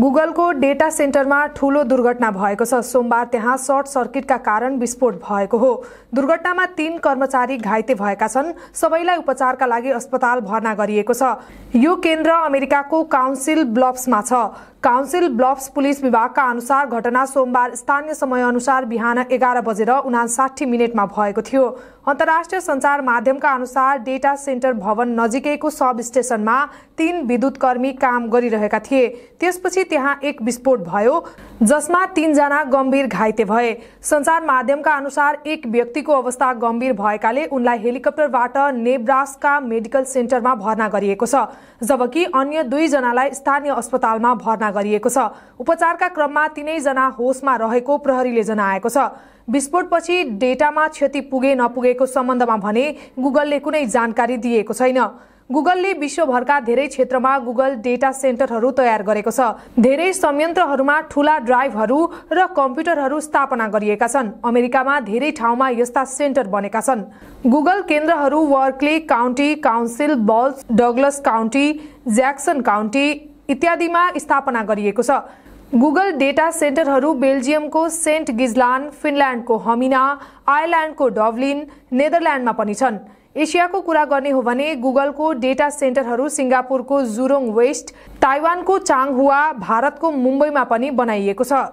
गुगलको डेटा सेन्टरमा ठूलो दुर्घटना भएको छ सोमबार त्यहाँ सर्ट सर्किटका कारण विस्फोट भएको हो दुर्घटनामा तीन कर्मचारी घाइते भएका छन् सबैलाई उपचारका लागि अस्पताल भर्ना गरिएको छ यो केन्द्र अमेरिकाको काउन्सिल ब्लब्समा छ काउन्सिल ब्लफ्स पुलिस विभागका अनुसार घटना सोमबार स्थानीय समय अनुसार बिहान एघार बजेर उनासाठी मिनटमा भएको थियो अन्तर्राष्ट्रिय संचार माध्यमका अनुसार डेटा सेन्टर भवन नजिकैको सब स्टेसनमा तीन विद्युतकर्मी काम गरिरहेका थिए त्यसपछि त्यहाँ एक विस्फोट भयो जसमा तीनजना गम्भीर घाइते भए संचार माध्यमका अनुसार एक व्यक्तिको अवस्था गम्भीर भएकाले उनलाई हेलिकप्टरबाट नेब्रासका मेडिकल सेन्टरमा भर्ना गरिएको छ जबकि अन्य दुईजनालाई स्थानीय अस्पतालमा भर्ना घोषणा गरिएको छ उपचारका क्रममा तिनैजना होसमा रहेको प्रहरीले जनाएको छ विस्फोटपछि डेटामा क्षति पुगे नपुगेको सम्बन्धमा भने गुगलले कुनै जानकारी दिएको छैन गुगलले विश्वभरका धेरै क्षेत्रमा गुगल डेटा सेन्टरहरू तयार गरेको छ धेरै संयन्त्रहरूमा ठूला ड्राइभहरू र कम्प्युटरहरू स्थापना गरिएका छन् अमेरिकामा धेरै ठाउँमा यस्ता सेन्टर बनेका छन् गुगल केन्द्रहरू Berkeley County Council Bluffs Douglas County Jackson County इत्यादिमा स्थापना गरिएको छ गुगल डेटा सेन्टरहरू बेल्जियमको सेन्ट गिजलान फिनल्यान्डको हमिना आयरल्यान्डको डब्लिन नेदरल्यान्डमा पनि छन् एसियाको कुरा गर्ने हो भने गुगलको डेटा सेन्टरहरू सिङ्गापुरको जुरोङ वेस्ट ताइवानको चाङहुवा भारतको मुम्बईमा पनि बनाइएको छ